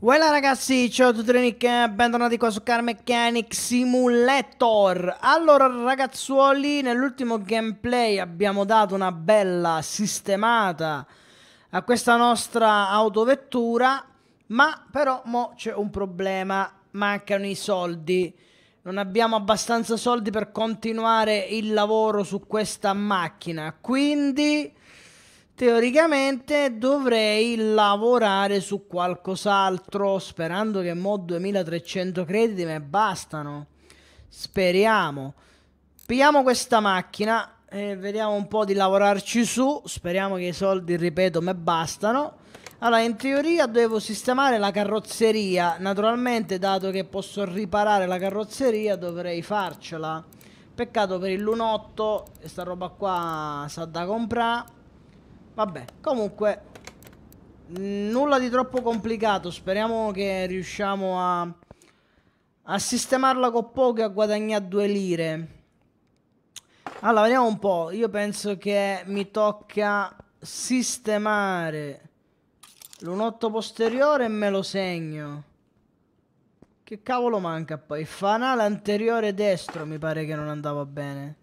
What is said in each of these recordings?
Voilà ragazzi, ciao a tutti Nick, bentornati qua su Car Mechanic Simulator Allora ragazzuoli, nell'ultimo gameplay abbiamo dato una bella sistemata a questa nostra autovettura Ma però mo c'è un problema, mancano i soldi Non abbiamo abbastanza soldi per continuare il lavoro su questa macchina Quindi teoricamente dovrei lavorare su qualcos'altro sperando che mo 2300 crediti mi bastano speriamo pigliamo questa macchina e vediamo un po' di lavorarci su speriamo che i soldi ripeto mi bastano allora in teoria devo sistemare la carrozzeria naturalmente dato che posso riparare la carrozzeria dovrei farcela peccato per il lunotto questa roba qua sa da comprare Vabbè, comunque nulla di troppo complicato. Speriamo che riusciamo a, a sistemarla con poco e a guadagnare due lire. Allora, vediamo un po'. Io penso che mi tocca sistemare l'unotto posteriore e me lo segno. Che cavolo manca poi? fanale anteriore destro mi pare che non andava bene.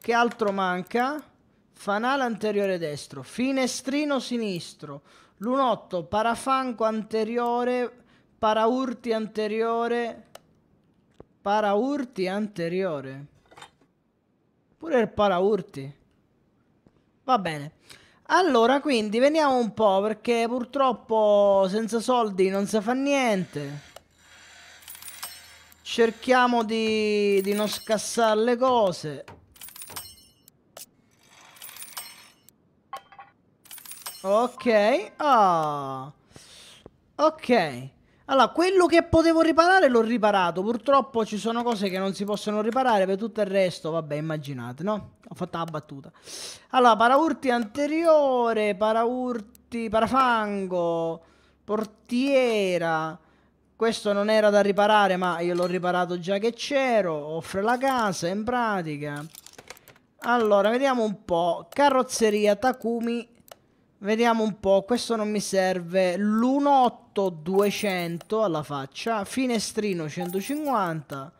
Che altro manca? fanale anteriore destro, finestrino sinistro, lunotto, parafanco anteriore, paraurti anteriore, paraurti anteriore. Pure il paraurti. Va bene. Allora, quindi veniamo un po' perché purtroppo senza soldi non si fa niente. Cerchiamo di, di non scassare le cose. Ok. Oh. Ok. Allora, quello che potevo riparare l'ho riparato. Purtroppo ci sono cose che non si possono riparare. Per tutto il resto, vabbè, immaginate, no? Ho fatto la battuta. Allora, paraurti anteriore, paraurti, parafango, portiera. Questo non era da riparare, ma io l'ho riparato già che c'ero. Offre la casa, in pratica. Allora, vediamo un po'. Carrozzeria, Takumi Vediamo un po', questo non mi serve. L'18200 alla faccia, finestrino 150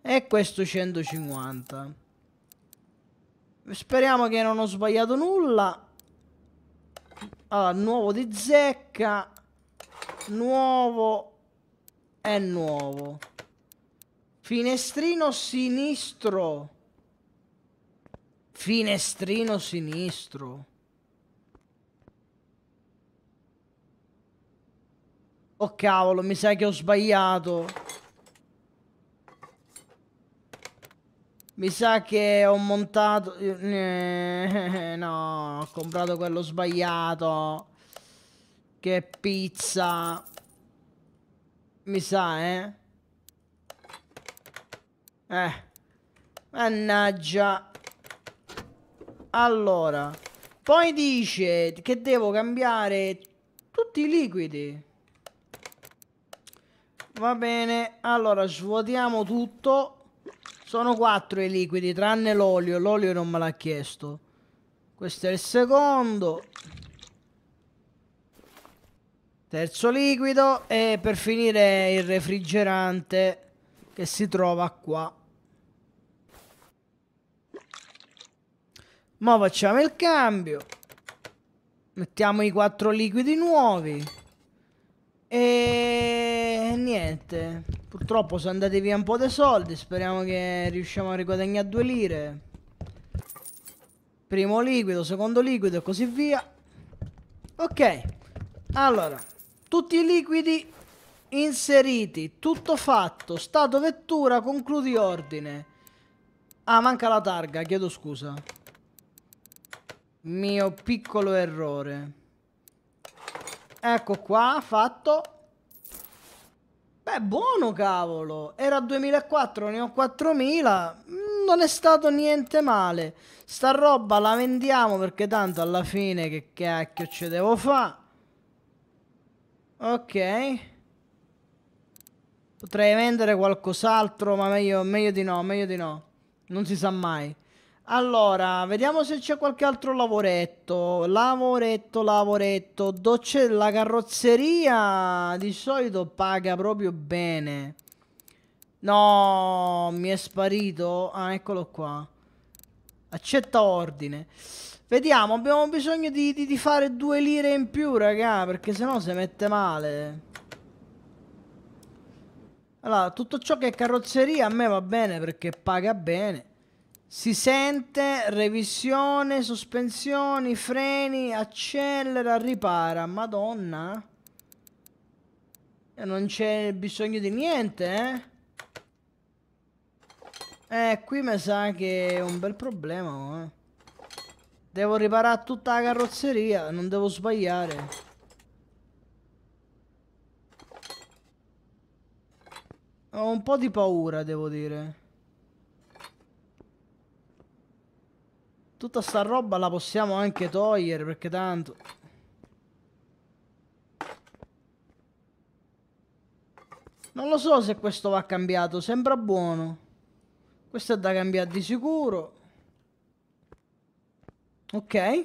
e questo 150. Speriamo che non ho sbagliato nulla. Allora, nuovo di zecca, nuovo e nuovo. Finestrino sinistro. Finestrino sinistro. Oh cavolo, mi sa che ho sbagliato. Mi sa che ho montato... Eh, eh, no, ho comprato quello sbagliato. Che pizza. Mi sa, eh. Eh. Mannaggia. Allora. Poi dice che devo cambiare tutti i liquidi. Va bene, allora svuotiamo tutto. Sono quattro i liquidi, tranne l'olio. L'olio non me l'ha chiesto. Questo è il secondo. Terzo liquido e per finire il refrigerante che si trova qua. Ma facciamo il cambio. Mettiamo i quattro liquidi nuovi. E niente, purtroppo sono andati via un po' dei soldi, speriamo che riusciamo a riguadagnare due lire. Primo liquido, secondo liquido e così via. Ok, allora, tutti i liquidi inseriti, tutto fatto, stato vettura, concludi ordine. Ah, manca la targa, chiedo scusa. Mio piccolo errore. Ecco qua, fatto. Beh, buono cavolo. Era 2004, ne ho 4000. Mm, non è stato niente male. Sta roba la vendiamo perché tanto alla fine che cacchio ci devo fare. Ok. Potrei vendere qualcos'altro, ma meglio, meglio di no, meglio di no. Non si sa mai. Allora, vediamo se c'è qualche altro lavoretto. Lavoretto, lavoretto. Docce, la carrozzeria di solito paga proprio bene. No, mi è sparito. Ah, eccolo qua. Accetta ordine. Vediamo, abbiamo bisogno di, di, di fare due lire in più, raga, perché sennò si mette male. Allora, tutto ciò che è carrozzeria a me va bene perché paga bene. Si sente, revisione, sospensioni, freni, accelera, ripara. Madonna. E eh, non c'è bisogno di niente, eh? Eh, qui mi sa che è un bel problema, oh, eh. Devo riparare tutta la carrozzeria, non devo sbagliare. Ho un po' di paura, devo dire. Tutta sta roba la possiamo anche togliere perché tanto... Non lo so se questo va cambiato, sembra buono. Questo è da cambiare di sicuro. Ok.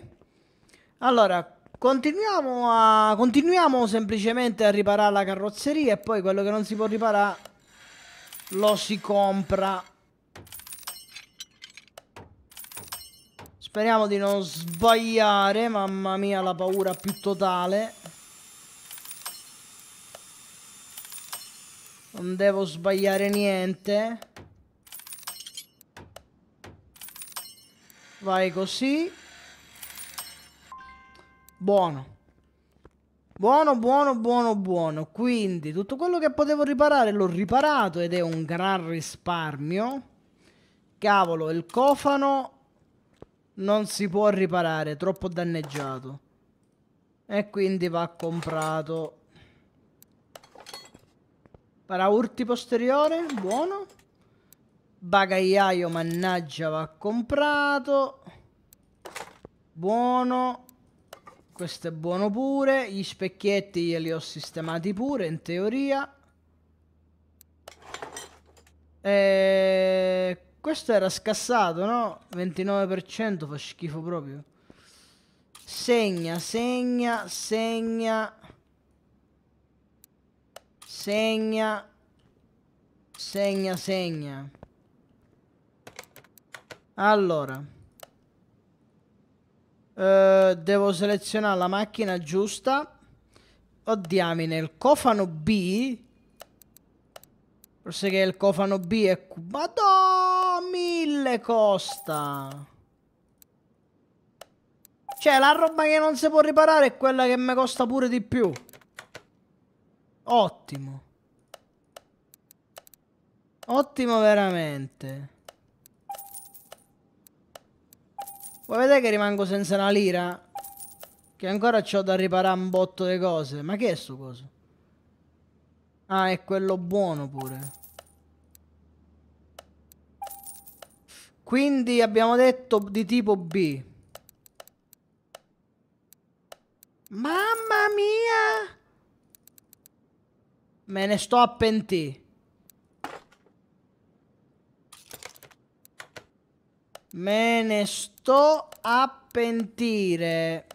Allora, continuiamo, a, continuiamo semplicemente a riparare la carrozzeria e poi quello che non si può riparare lo si compra. Speriamo di non sbagliare. Mamma mia, la paura più totale. Non devo sbagliare niente. Vai così. Buono. Buono, buono, buono, buono. Quindi tutto quello che potevo riparare l'ho riparato ed è un gran risparmio. Cavolo, il cofano non si può riparare, troppo danneggiato. E quindi va comprato. Paraurti posteriore, buono. Bagagliaio, mannaggia, va comprato. Buono. Questo è buono pure. Gli specchietti glieli ho sistemati pure, in teoria. E questo era scassato, no? 29% fa schifo proprio. Segna, segna, segna. Segna. Segna, segna. Allora. Eh, devo selezionare la macchina giusta. Oh diamine, il cofano B Forse che il cofano B è... Madò, mille costa! Cioè, la roba che non si può riparare è quella che mi costa pure di più. Ottimo. Ottimo veramente. Voi vedete che rimango senza una lira? Che ancora ho da riparare un botto di cose. Ma che è sto coso? Ah, è quello buono pure. Quindi abbiamo detto di tipo B. Mamma mia! Me ne sto a pentì. Me ne sto a pentire.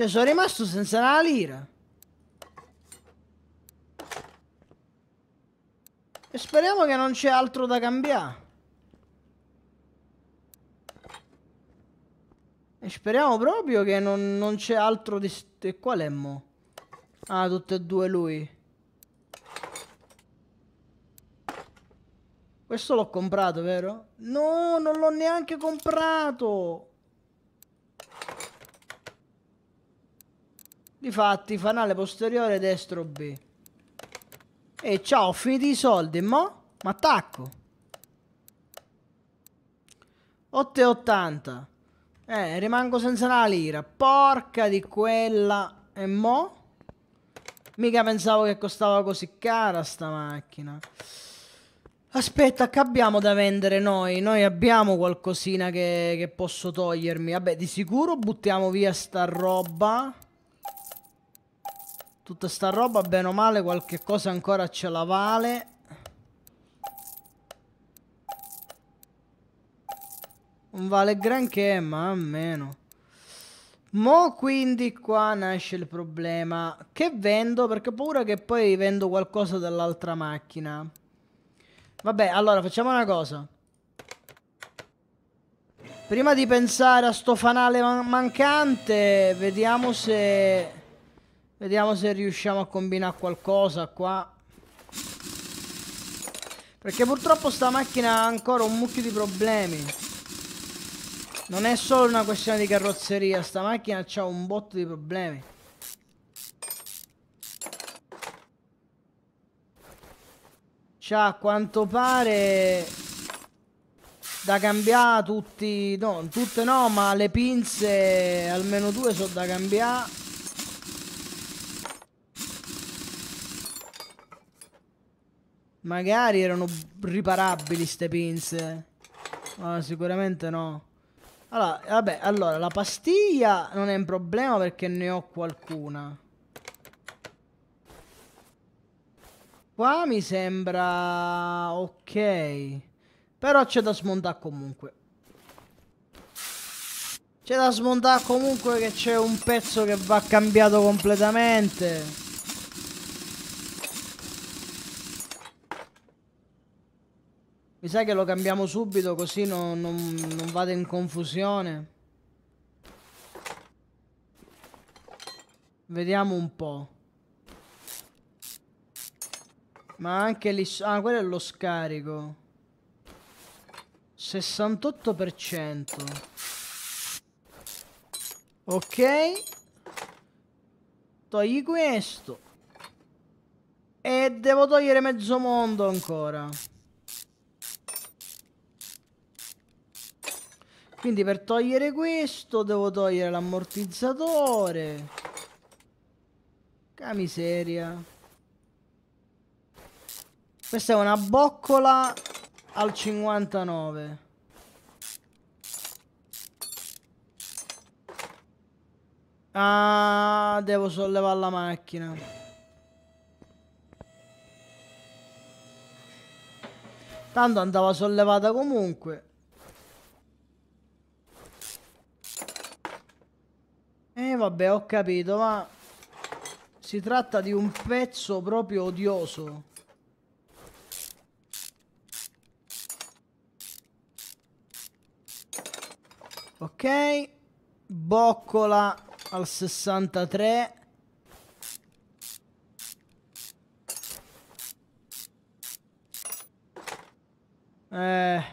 Cioè, sono rimasto senza una lira. E speriamo che non c'è altro da cambiare. E speriamo proprio che non, non c'è altro di... E qual è mo? Ah, tutte e due lui. Questo l'ho comprato, vero? No, non l'ho neanche comprato! Difatti, fanale posteriore destro B. E ciao, ho finito i soldi, mo? Ma attacco. 8,80. Eh, rimango senza una lira. Porca di quella. E mo? Mica pensavo che costava così cara sta macchina. Aspetta, che abbiamo da vendere noi? Noi abbiamo qualcosina che, che posso togliermi. Vabbè, di sicuro buttiamo via sta roba. Tutta sta roba, bene o male, qualche cosa ancora ce la vale. Non vale granché, ma almeno. Mo quindi qua nasce il problema. Che vendo? Perché ho paura che poi vendo qualcosa dall'altra macchina. Vabbè, allora facciamo una cosa. Prima di pensare a sto fanale man mancante, vediamo se... Vediamo se riusciamo a combinare qualcosa qua. Perché purtroppo sta macchina ha ancora un mucchio di problemi. Non è solo una questione di carrozzeria, sta macchina ha un botto di problemi. C'ha a quanto pare da cambiare tutti, no, tutte no, ma le pinze almeno due sono da cambiare. Magari erano riparabili ste pinze. No, sicuramente no. Allora, vabbè, allora, la pastiglia non è un problema perché ne ho qualcuna. Qua mi sembra... ok. Però c'è da smontare comunque. C'è da smontare comunque che c'è un pezzo che va cambiato completamente. Mi sa che lo cambiamo subito così non, non, non vado in confusione. Vediamo un po'. Ma anche lì... Ah, quello è lo scarico. 68%. Ok. Togli questo. E devo togliere mezzo mondo ancora. Quindi per togliere questo devo togliere l'ammortizzatore. Che miseria. Questa è una boccola al 59. Ah, devo sollevare la macchina. Tanto andava sollevata comunque. E eh, vabbè, ho capito, ma... Si tratta di un pezzo proprio odioso. Ok. Boccola al 63. Eh...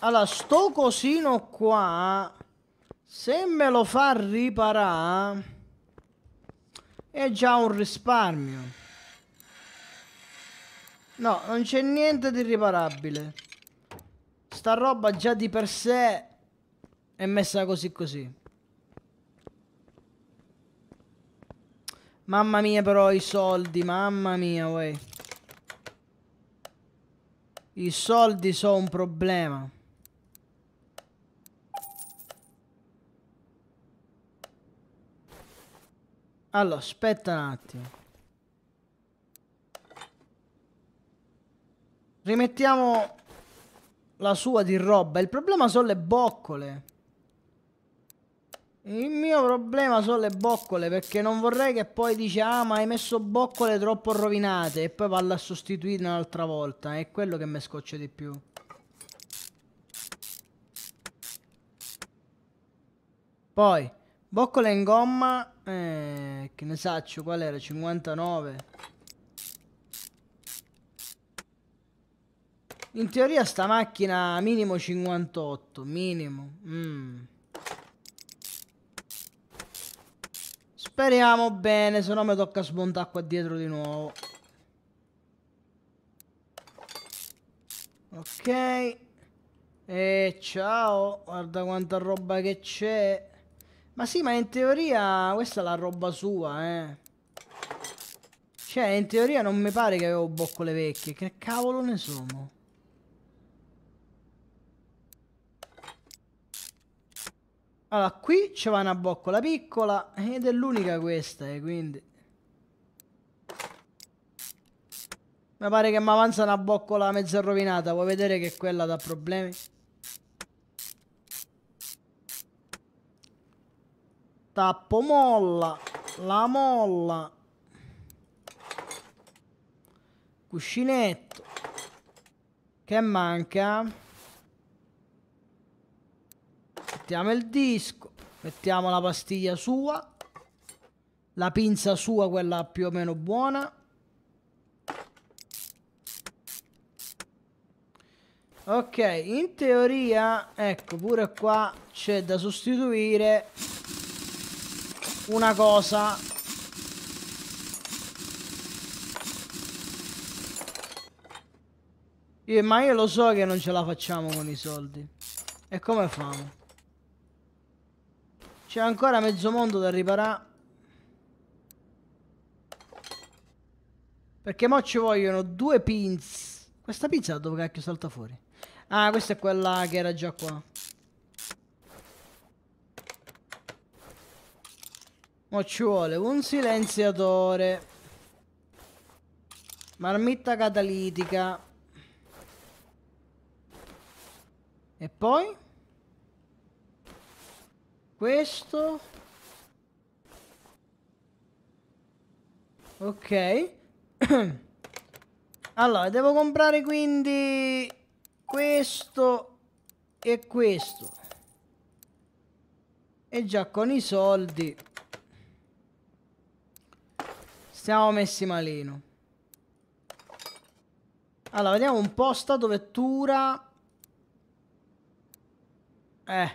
Allora, sto cosino qua se me lo fa riparare, è già un risparmio. No, non c'è niente di riparabile. Sta roba già di per sé è messa così così. Mamma mia però i soldi, mamma mia, wey. I soldi sono un problema. Allora, aspetta un attimo. Rimettiamo la sua di roba. Il problema sono le boccole. Il mio problema sono le boccole perché non vorrei che poi dice ah ma hai messo boccole troppo rovinate e poi valla a sostituire un'altra volta. È quello che mi scoccia di più. Poi Boccola in gomma, eh, che ne saccio, qual era? 59. In teoria sta macchina minimo 58, minimo. Mm. Speriamo bene, se no mi tocca smontare qua dietro di nuovo. Ok. E eh, ciao, guarda quanta roba che c'è. Ma sì, ma in teoria questa è la roba sua, eh. Cioè, in teoria non mi pare che avevo boccole vecchie. Che cavolo ne sono? Allora, qui c'è una boccola piccola ed è l'unica questa, eh, quindi... Mi pare che mi avanza una boccola mezza rovinata. Vuoi vedere che quella dà problemi? Tappo molla, la molla, cuscinetto. Che manca? Mettiamo il disco, mettiamo la pastiglia sua, la pinza sua, quella più o meno buona. Ok, in teoria, ecco, pure qua c'è da sostituire una cosa io, ma io lo so che non ce la facciamo con i soldi e come famo? c'è ancora mezzo mondo da riparare perché mo ci vogliono due pins questa pizza da dove cacchio salta fuori? ah questa è quella che era già qua Mo ci vuole un silenziatore. Marmitta catalitica. E poi? Questo. Ok. allora, devo comprare quindi questo e questo. E già con i soldi siamo messi malino. Allora, vediamo un po' stato vettura. Eh.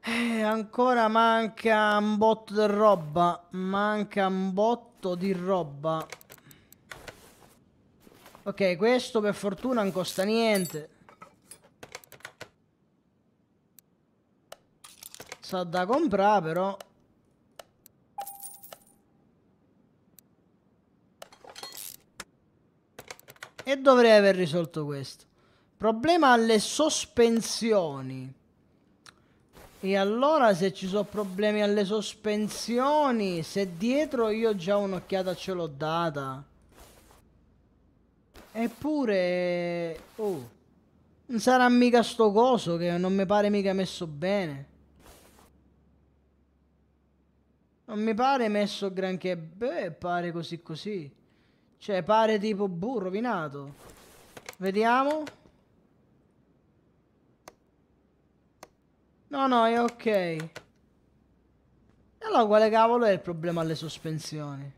Eh, ancora manca un botto di roba. Manca un botto di roba. Ok, questo per fortuna non costa niente. Sa da comprare però. E dovrei aver risolto questo. Problema alle sospensioni. E allora se ci sono problemi alle sospensioni, se dietro io già un'occhiata ce l'ho data. Eppure... Oh. Non sarà mica sto coso che non mi pare mica messo bene. Non mi pare messo granché... Beh, pare così così. Cioè, pare tipo buh, rovinato. Vediamo. No, no, è ok. allora quale cavolo è il problema alle sospensioni?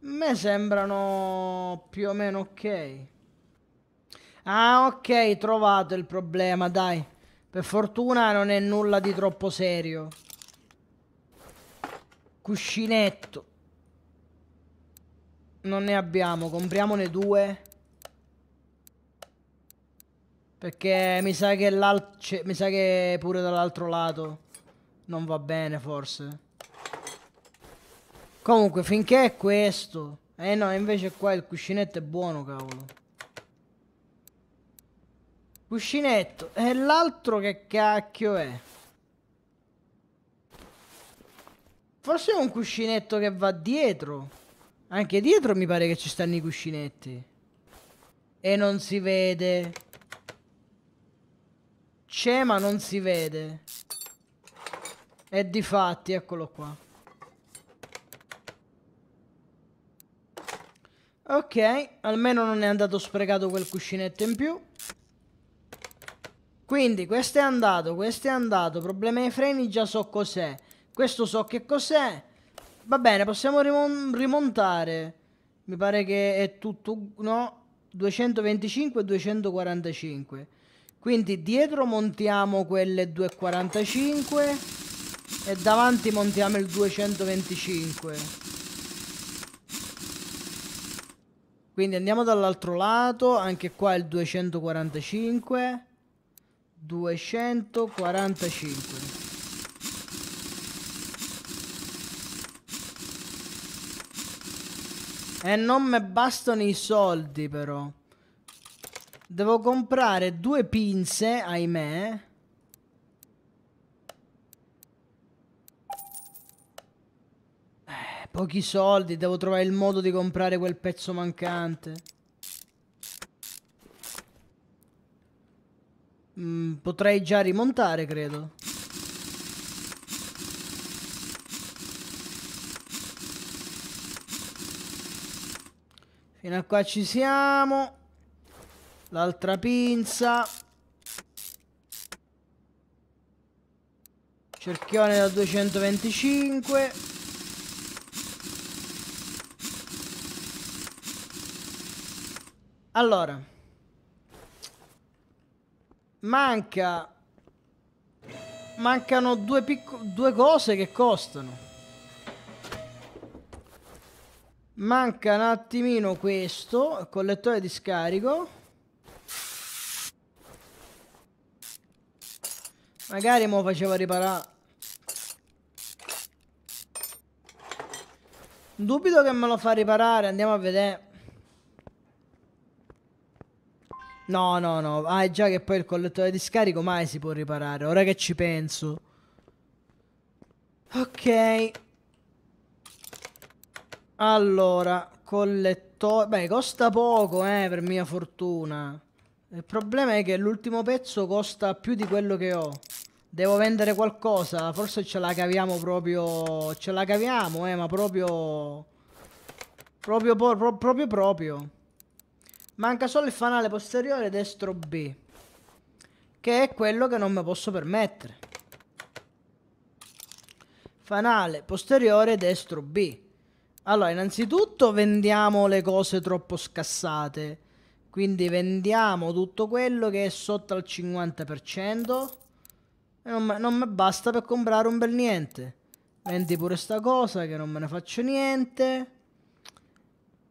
Me sembrano più o meno ok. Ah, ok, trovato il problema, dai. Per fortuna non è nulla di troppo serio. Cuscinetto non ne abbiamo, compriamone due. Perché mi sa che, cioè, mi sa che pure dall'altro lato non va bene forse. Comunque finché è questo. Eh no, invece qua il cuscinetto è buono, cavolo. Cuscinetto. E l'altro che cacchio è? Forse è un cuscinetto che va dietro. Anche dietro mi pare che ci stanno i cuscinetti. E non si vede. C'è ma non si vede. E di fatti, eccolo qua. Ok, almeno non è andato sprecato quel cuscinetto in più. Quindi questo è andato, questo è andato. Problema ai freni già so cos'è. Questo so che cos'è. Va bene, possiamo rimon rimontare. Mi pare che è tutto... No, 225 e 245. Quindi dietro montiamo quelle 245 e davanti montiamo il 225. Quindi andiamo dall'altro lato, anche qua il 245. 245. E non mi bastano i soldi però. Devo comprare due pinze, ahimè. Eh, pochi soldi, devo trovare il modo di comprare quel pezzo mancante. Mm, potrei già rimontare, credo. Fino a qua ci siamo. L'altra pinza. Cerchione da 225. Allora. Manca... Mancano due, picco, due cose che costano. Manca un attimino questo, collettore di scarico. Magari mo faceva riparare. Dubito che me lo fa riparare, andiamo a vedere. No, no, no. Ah, è già che poi il collettore di scarico mai si può riparare. Ora che ci penso. Ok. Allora, collettore... Beh, costa poco, eh, per mia fortuna. Il problema è che l'ultimo pezzo costa più di quello che ho. Devo vendere qualcosa, forse ce la caviamo proprio... Ce la caviamo, eh, ma proprio... Proprio, proprio, proprio, proprio. Manca solo il fanale posteriore destro B. Che è quello che non mi posso permettere. Fanale posteriore destro B. Allora, innanzitutto vendiamo le cose troppo scassate. Quindi vendiamo tutto quello che è sotto al 50%. E non, non mi basta per comprare un bel niente. Vendi pure sta cosa che non me ne faccio niente.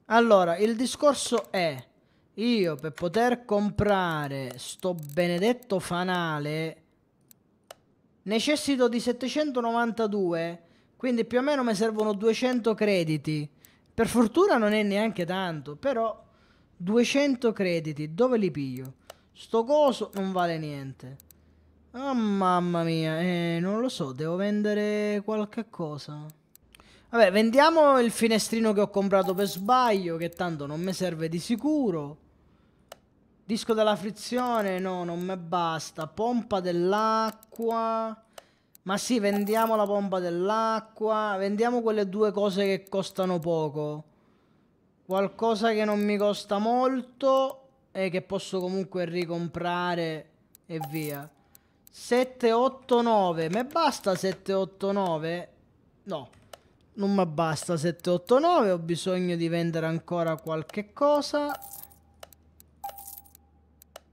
Allora, il discorso è... Io per poter comprare sto benedetto fanale necessito di 792 quindi più o meno mi servono 200 crediti. Per fortuna non è neanche tanto, però 200 crediti, dove li piglio? Sto coso non vale niente. Oh mamma mia, eh, non lo so, devo vendere qualche cosa. Vabbè, vendiamo il finestrino che ho comprato per sbaglio, che tanto non mi serve di sicuro. Disco della frizione, no, non mi basta. Pompa dell'acqua... Ma sì, vendiamo la pompa dell'acqua, vendiamo quelle due cose che costano poco. Qualcosa che non mi costa molto e che posso comunque ricomprare e via. 789, mi basta 789? No, non mi basta 789, ho bisogno di vendere ancora qualche cosa.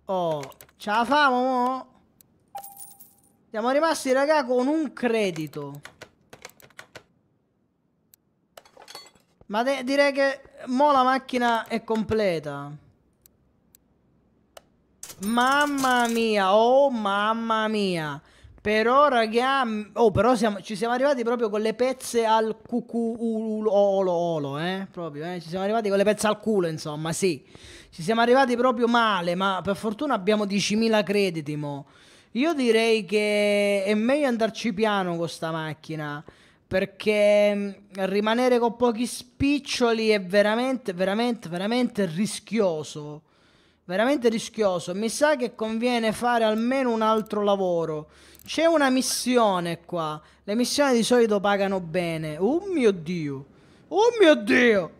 Oh, ce la famo? Mo'? Siamo rimasti, raga, con un credito. Ma direi che mo la macchina è completa. Mamma mia, oh mamma mia. Però, raga, oh, però siamo, ci siamo arrivati proprio con le pezze al olo olo, eh, proprio, eh, ci siamo arrivati con le pezze al culo, insomma, sì. Ci siamo arrivati proprio male, ma per fortuna abbiamo 10.000 crediti, mo'. Io direi che è meglio andarci piano con sta macchina perché mm, rimanere con pochi spiccioli è veramente, veramente, veramente rischioso. Veramente rischioso. Mi sa che conviene fare almeno un altro lavoro. C'è una missione qua. Le missioni di solito pagano bene. Oh mio dio. Oh mio dio.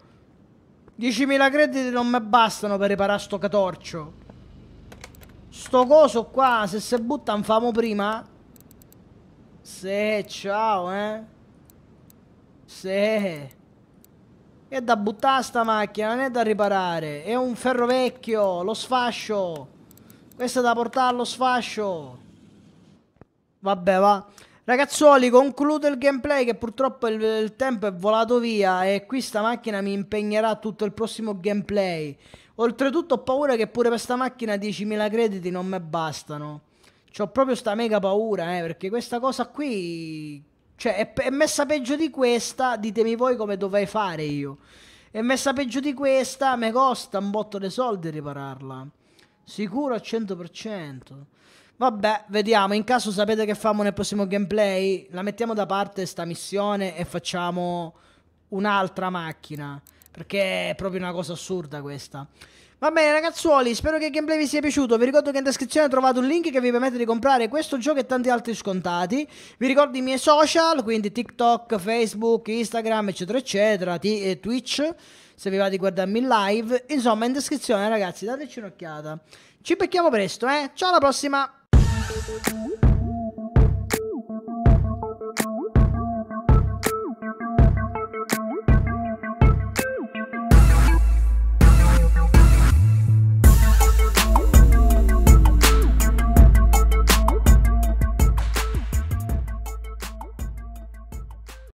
10.000 crediti non mi bastano per riparare sto catorcio. Sto coso qua, se se un famo prima. Se, ciao, eh. Se. È da buttare sta macchina, non è da riparare. È un ferro vecchio, lo sfascio. Questo è da portare allo sfascio. Vabbè, va. Ragazzuoli, concludo il gameplay che purtroppo il, il tempo è volato via e qui sta macchina mi impegnerà tutto il prossimo gameplay. Oltretutto ho paura che pure per sta macchina 10.000 crediti non mi bastano. C'ho proprio sta mega paura, eh, perché questa cosa qui... Cioè, è, è messa peggio di questa, ditemi voi come dovrei fare io. È messa peggio di questa, mi costa un botto di soldi ripararla. Sicuro al 100%. Vabbè, vediamo. In caso sapete che facciamo nel prossimo gameplay, la mettiamo da parte sta missione e facciamo un'altra macchina. Perché è proprio una cosa assurda questa. Va bene ragazzuoli, spero che il gameplay vi sia piaciuto, vi ricordo che in descrizione trovate un link che vi permette di comprare questo gioco e tanti altri scontati, vi ricordo i miei social, quindi TikTok, Facebook, Instagram eccetera eccetera, e Twitch, se vi va di guardarmi in live, insomma in descrizione ragazzi dateci un'occhiata. Ci becchiamo presto eh, ciao alla prossima!